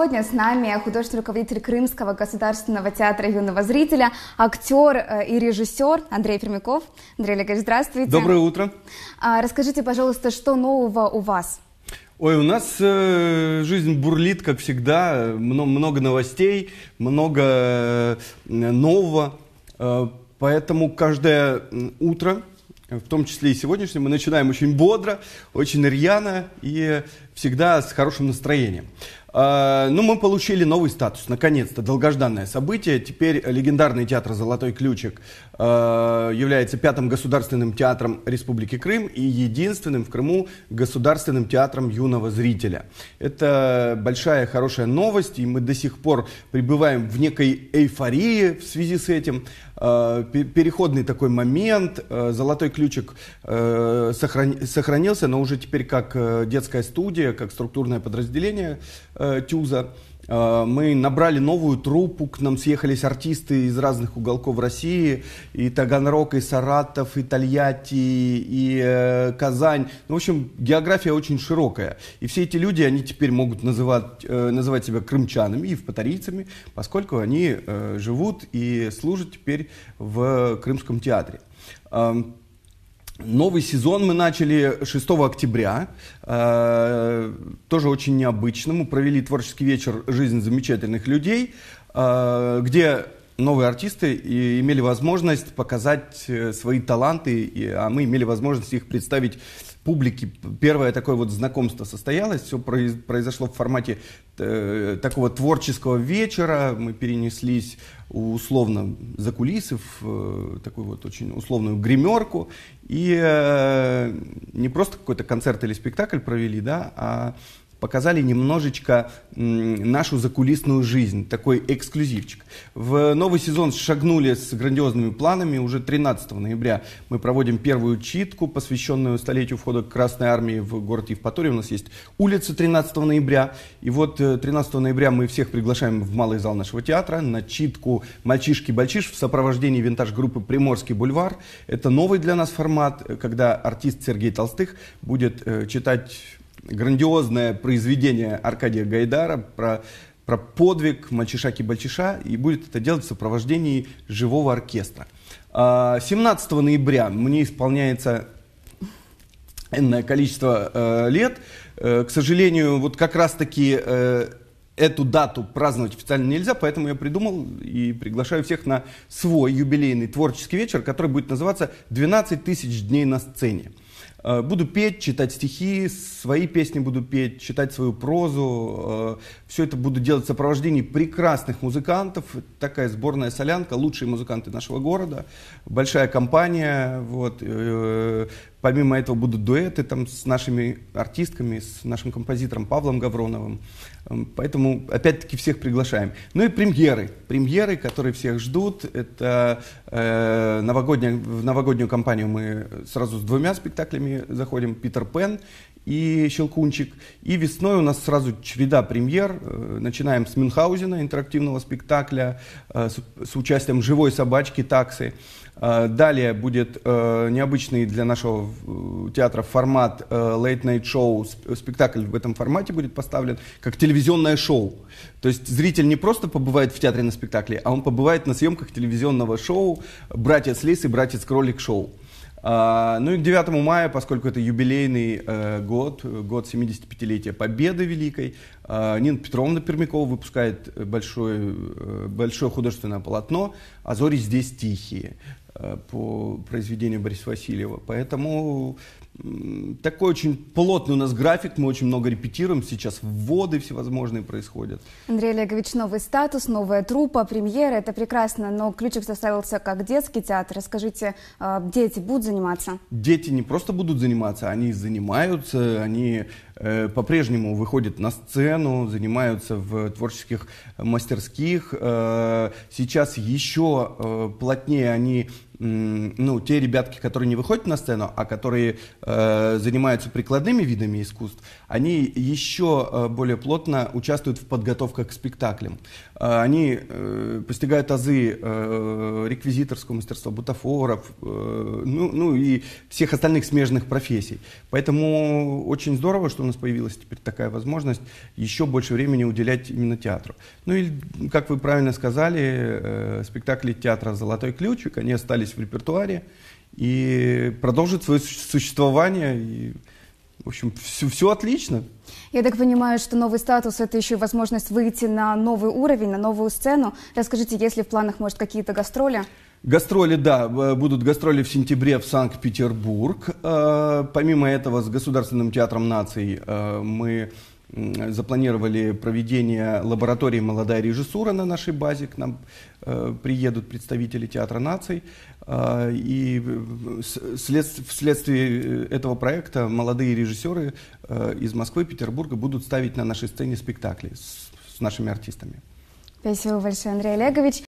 Сегодня с нами художественный руководитель Крымского государственного театра юного зрителя, актер э, и режиссер Андрей Пермяков. Андрей Олегович, здравствуйте. Доброе утро. А, расскажите, пожалуйста, что нового у вас? Ой, у нас э, жизнь бурлит, как всегда. Много новостей, много э, нового. Поэтому каждое утро в том числе и сегодняшнее, мы начинаем очень бодро, очень рьяно, и всегда с хорошим настроением. А, ну, мы получили новый статус, наконец-то, долгожданное событие. Теперь легендарный театр «Золотой ключик» а, является пятым государственным театром Республики Крым и единственным в Крыму государственным театром юного зрителя. Это большая хорошая новость, и мы до сих пор пребываем в некой эйфории в связи с этим. А, переходный такой момент. «Золотой ключик» сохранился, но уже теперь как э, детская студия, Россия как структурное подразделение э, ТЮЗа. Э, мы набрали новую труппу, к нам съехались артисты из разных уголков России, и Таганрог, и Саратов, и Тольятти, и э, Казань. Ну, в общем, география очень широкая. И все эти люди, они теперь могут называть, называть себя крымчанами и впатарийцами, поскольку они живут и служат теперь в Крымском театре. Эм, Новый сезон мы начали 6 октября, э, тоже очень необычно. Мы провели творческий вечер «Жизнь замечательных людей», э, где новые артисты имели возможность показать э, свои таланты, а мы имели возможность их представить публике. Первое такое вот знакомство состоялось, все произошло в формате э, такого творческого вечера, мы перенеслись условно за кулисы в э, такую вот очень условную гримерку и э, не просто какой-то концерт или спектакль провели, да, а показали немножечко нашу закулисную жизнь, такой эксклюзивчик. В новый сезон шагнули с грандиозными планами. Уже 13 ноября мы проводим первую читку, посвященную столетию входа Красной Армии в город Евпатория. У нас есть улица 13 ноября. И вот 13 э, ноября мы всех приглашаем в малый зал нашего театра на читку «Мальчишки-бальчиш» в сопровождении винтаж-группы «Приморский бульвар». Это новый для нас формат, э, когда артист Сергей Толстых будет э, читать грандиозное произведение Аркадия Гайдара про, про подвиг мальчиша Кибальчиша и будет это делать в сопровождении живого оркестра. 17 а, ноября мне исполняется энное количество э, лет. Э, к сожалению, вот как раз-таки э, эту дату праздновать официально нельзя, поэтому я придумал и приглашаю всех на свой юбилейный творческий вечер, который будет называться «12 тысяч дней на сцене». Э, буду петь, читать стихи, свои песни буду петь, читать свою прозу. Э, Все это буду делать в сопровождении прекрасных музыкантов. Такая сборная солянка, лучшие музыканты нашего города, большая компания. Вот. Э, помимо этого будут дуэты там, с нашими артистками, с нашим композитором Павлом Гавроновым. Поэтому, опять-таки, всех приглашаем. Ну и премьеры. Премьеры, которые всех ждут. Это э, новогодняя, в новогоднюю компанию мы сразу с двумя спектаклями спектаклями заходим, Питер Пен и «Щелкунчик». И весной у нас сразу череда премьер. Э, начинаем с Мюнхгаузена, интерактивного спектакля э, с, участием живой собачки «Таксы». Э, далее будет необычный для нашего театра формат Late Night Show. Спектакль в этом формате будет поставлен как телевизионное шоу. То есть зритель не просто побывает в театре на спектакле, а он побывает на съемках телевизионного шоу «Братья Слис» и «Братец Кролик» шоу. А, ну и к 9 мая, поскольку это юбилейный э, год, год 75-летия Победы Великой, а, Нина Петровна Пермякова выпускает большое, э, большое художественное полотно «А зори здесь тихие» э, по произведению Бориса Васильева. Поэтому такой очень плотный у нас график, мы очень много репетируем, сейчас вводы всевозможные происходят. Андрей Олегович, новый статус, новая трупа, премьера, это прекрасно, но ключик составился как детский театр. Расскажите, а, дети будут заниматься? Дети не просто будут заниматься, они занимаются, они э, по-прежнему выходят на сцену, занимаются в творческих мастерских. Э, сейчас еще э, плотнее они ну, те ребятки, которые не выходят на сцену, а которые э, занимаются прикладными видами искусств, они еще э, более плотно участвуют в подготовке к спектаклям. Э, они э, постигают азы э, реквизиторского мастерства, бутафоров, э, ну, ну и всех остальных смежных профессий. Поэтому очень здорово, что у нас появилась теперь такая возможность еще больше времени уделять именно театру. Ну и, как вы правильно сказали, э, спектакли театра «Золотой ключик», они остались остались в репертуаре и продолжат свое существование. И, в общем, все, все отлично. Я так понимаю, что новый статус – это еще и возможность выйти на новый уровень, на новую сцену. Расскажите, есть ли в планах, может, какие-то гастроли? Гастроли, да, будут гастроли в сентябре в Санкт-Петербург. Э, помимо этого, с Государственным театром наций э, мы запланировали проведение лаборатории «Молодая режиссура» на нашей базе. К нам э, приедут представители Театра наций. Э, и след, вследствие э, этого проекта молодые режиссеры э, из Москвы и Петербурга будут ставить на нашей сцене спектакли с, с нашими артистами. Спасибо большое, Андрей Олегович.